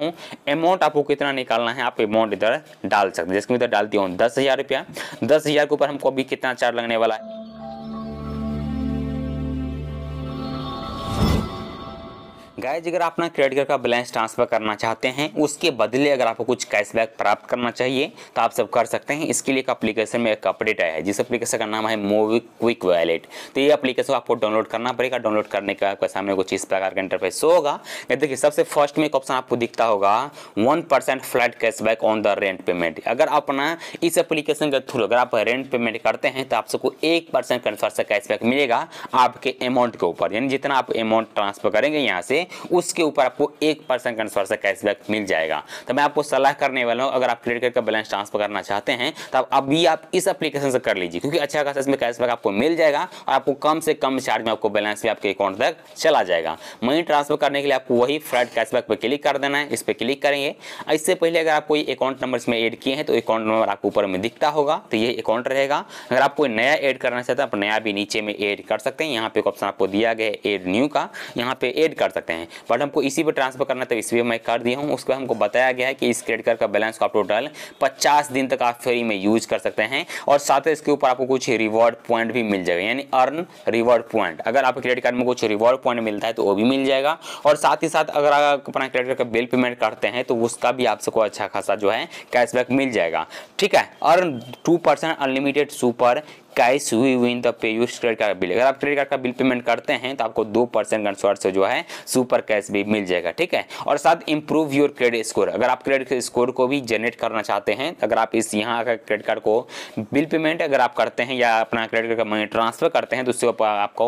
हूँ अमाउंट आपको कितना निकालना है आप अमाउंट इधर डाल सकते हैं जैसे मैं इधर डालती हूँ दस हज़ार रुपया दस हज़ार के ऊपर हमको अभी कितना चार्ज लगने वाला है गाइज अगर आप अपना क्रेडिट कार्ड का बैलेंस ट्रांसफर करना चाहते हैं उसके बदले अगर आपको कुछ कैशबैक प्राप्त करना चाहिए तो आप सब कर सकते हैं इसके लिए एक अप्लीकेशन में एक अपडेट आया है जिस अपलीकेशन का नाम है मोवी क्विक वैलेट तो ये अप्लीकेशन आपको डाउनलोड करना पड़ेगा डाउनलोड करने का आपके सामने कुछ इस प्रकार का इंटरफेस होगा या देखिए सबसे फर्स्ट में एक ऑप्शन आपको दिखता होगा one percent flat cashback on the rent payment अगर आप अपना इस अप्लीकेशन के थ्रू अगर आप रेंट पेमेंट करते हैं तो आप सबको एक परसेंट कैशबैक मिलेगा आपके अमाउंट के ऊपर यानी जितना आप अमाउंट ट्रांसफर करेंगे यहाँ से उसके ऊपर आपको एक परसेंट का अनुसार से कैशबैक मिल जाएगा तो मैं आपको सलाह करने वाला हूँ अगर आप क्रेडिट कार्ड का बैलेंस ट्रांसफर करना चाहते हैं तो आप अभी आप इस अपलीकेशन से कर लीजिए क्योंकि अच्छा खासा इसमें कैशबैक आपको मिल जाएगा और आपको कम से कम चार्ज में आपको बैलेंस भी आपके अकाउंट तक चला जाएगा मनी ट्रांसफर करने के लिए आपको वही फ्रॉड कैशबैक पर क्लिक कर देना है इस पर क्लिक करेंगे इससे पहले अगर आप कोई अकाउंट नंबर इसमें एड किए हैं तो अकाउंट नंबर आपको ऊपर में दिखता होगा तो ये अकाउंट रहेगा अगर आप कोई नया एड करना चाहते हैं आप नया भी नीचे में एड कर सकते हैं यहाँ पे ऑप्शन आपको दिया गया है एड न्यू का यहाँ पे एड कर सकते हैं हैं बट हमको इसी पर ट्रांसफर करना था तो इसलिए मैं कर दिया हूँ उसके बाद हमको बताया गया है कि इस क्रेडिट कार्ड का बैलेंस आप टोटल पचास दिन तक आप फ्री में यूज कर सकते हैं और साथ ही इसके ऊपर आपको कुछ रिवॉर्ड पॉइंट भी मिल जाएगा यानी अर्न रिवॉर्ड पॉइंट अगर आपके क्रेडिट कार्ड में कुछ रिवॉर्ड पॉइंट मिलता है तो वो भी मिल जाएगा और साथ ही साथ अगर आप अपना क्रेडिट कार्ड का बिल पेमेंट करते हैं तो उसका भी आप सबको अच्छा खासा जो है कैशबैक मिल जाएगा ठीक है earn two percent unlimited super cash हुई win the pay use credit card bill अगर आप क्रेडिट कार्ड का बिल पेमेंट करते हैं तो आपको दो परसेंट कंसोर्ट से जो है सुपर कैश भी मिल जाएगा ठीक है और साथ इंप्रूव योर क्रेडिट स्कोर अगर आप क्रेडिट स्कोर को भी जनरेट करना चाहते हैं अगर आप इस यहाँ का क्रेडिट कार्ड को बिल पेमेंट अगर आप करते हैं या अपना क्रेडिट कार्ड का मनी ट्रांसफर करते हैं तो उससे आपको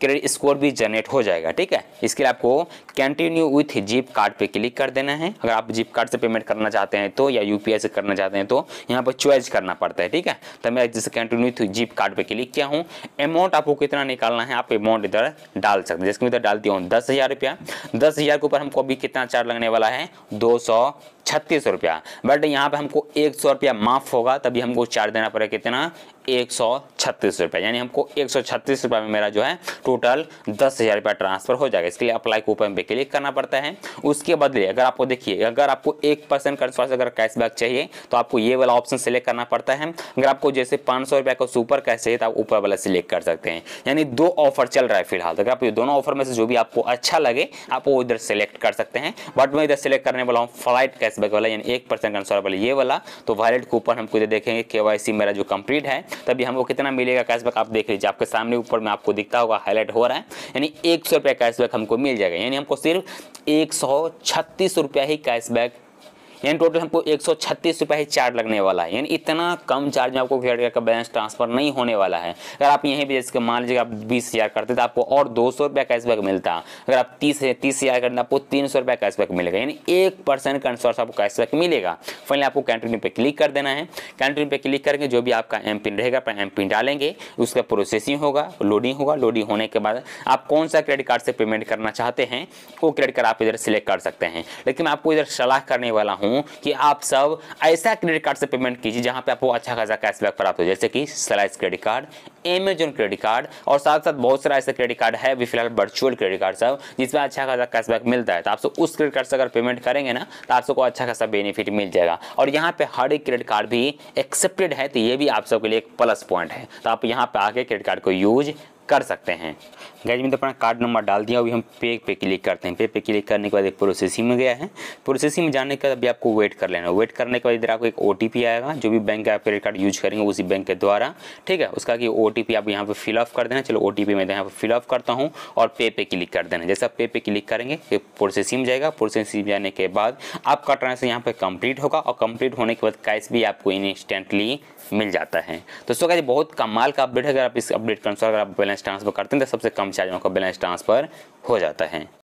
क्रेडिट स्कोर भी जनरेट हो जाएगा ठीक है इसके लिए आपको कंटिन्यू विथ जीप कार्ड पर क्लिक कर देना है अगर आप जीप कार्ड से पेमेंट करना चाहते हैं तो या यू से करना चाहते हैं तो यहाँ पर चॉइस करना पड़ता है ठीक है तो मैं जैसे कंटिन्यू विथ जीप कार्ड पे क्लिक किया हूँ अमाउंट आपको कितना निकालना है आप अमाउंट इधर डाल सकते हैं जैसे इधर डालती हूँ दस हज़ार रुपया दस हज़ार के ऊपर हमको अभी कितना चार्ज लगने वाला है दो सौ छत्तीस रुपया बट यहाँ पे हमको एक सौ रुपया माफ़ होगा तभी हमको चार्ज देना पड़ेगा कितना एक सौ छत्तीस रुपये यानी हमको एक सौ छत्तीस रुपये में मेरा जो है टोटल दस हज़ार रुपया ट्रांसफर हो जाएगा इसके लिए अप्लाई कूपन पे क्लिक करना पड़ता है उसके बदले अगर आपको देखिए अगर आपको एक परसेंट कर्ज अगर कैशबैक चाहिए तो आपको ये वाला ऑप्शन सेलेक्ट करना पड़ता है अगर आपको जैसे पाँच सौ रुपये का सुपर कैश चाहिए तो आप ऊपर वाला सिलेक्ट कर सकते हैं यानी दो ऑफर चल रहा है फिलहाल अगर आप दोनों ऑफर में से जो भी आपको अच्छा लगे आप वो इधर सेलेक्ट कर सकते हैं बट मैं इधर सेलेक्ट करने वाला हूँ फ्लाइट कैशबैक वाला यानी एक परसेंट वाला ये वाला तो वैलिड कूपन हमको देखेंगे के मेरा जो कंप्लीट है तभी हमको कितना मिलेगा कैशबैक आप देख लीजिए आपके सामने ऊपर में आपको दिखता होगा हाईलाइट हो रहा है यानी एक सौ रुपया कैशबैक हमको मिल जाएगा यानी हमको सिर्फ एक सौ छत्तीस रुपया ही कैशबैक यानी टोटल हमको एक सौ ही चार्ज लगने वाला है यानी इतना कम चार्ज में आपको क्रेडिट का बैलेंस ट्रांसफर नहीं होने वाला है अगर आप यहीं पर जैसे मान लीजिए आप बीस हज़ार करते तो आपको और दो सौ रुपया कैशबैक मिलता अगर आप तीस तीस हज़ार करते तो आपको तीन सौ रुपया कैशबैक मिलेगा यानी एक परसेंट का आपको कैशबैक मिलेगा फाइनली आपको कंटिन्यू पर क्लिक कर देना है कंटिन्यू पर क्लिक करके जो भी आपका एम पिन रहेगा एम पिन डालेंगे उसका प्रोसेसिंग होगा लोडिंग होगा लोडिंग होने के बाद आप कौन सा क्रेडिट कार्ड से पेमेंट करना चाहते हैं वो क्रेडिट कार्ड आप इधर सेलेक्ट कर सकते हैं लेकिन मैं आपको इधर सलाह करने वाला हूँ हूँ कि आप सब ऐसा क्रेडिट कार्ड से पेमेंट कीजिए जहाँ पे आपको अच्छा खासा कैशबैक प्राप्त हो जैसे कि Slice credit card Amazon credit card और साथ साथ बहुत सारा ऐसा क्रेडिट कार्ड है अभी फिलहाल वर्चुअल क्रेडिट कार्ड सब जिसमें अच्छा खासा कैशबैक मिलता है तो आप सब उस क्रेडिट कार्ड से अगर पेमेंट करेंगे ना तो आप सबको अच्छा खासा बेनिफिट मिल जाएगा और यहाँ पर हर एक क्रेडिट कार्ड भी एक्सेप्टेड है तो ये भी आप सबके लिए एक प्लस पॉइंट है तो आप यहाँ पर आके क्रेडिट कार्ड को यूज कर सकते हैं गैज में तो अपना कार्ड नंबर डाल दिया अभी हम पे पे क्लिक करते हैं पे पे क्लिक करने के बाद एक प्रोसेसिंग में गया है प्रोसेसिंग में जाने के बाद अभी आपको वेट कर लेना है वेट करने के बाद इधर आपको एक ओ आएगा जो भी बैंक का क्रेडिट कार्ड यूज करेंगे उसी बैंक के द्वारा ठीक है उसका कि ओ आप यहाँ पर फिलअप कर देना चलो ओ टी पी मैं तो यहाँ पर फिलअप करता हूँ और पे पे क्लिक कर देना जैसे पे पे क्लिक करेंगे प्रोसेसिंग में जाएगा प्रोसेसिंग जाने के बाद आपका ट्रांसफर यहाँ पर कंप्लीट होगा और कंप्लीट होने के बाद कैश भी आपको इंस्टेंटली मिल जाता है तो सो बहुत कमाल का अपडेट है अगर आप इस अपडेट के अनुसार अगर आप बैलेंस ट्रांसफ़र करते हैं तो सबसे कम चार्ज उनका बैलेंस ट्रांसफ़र हो जाता है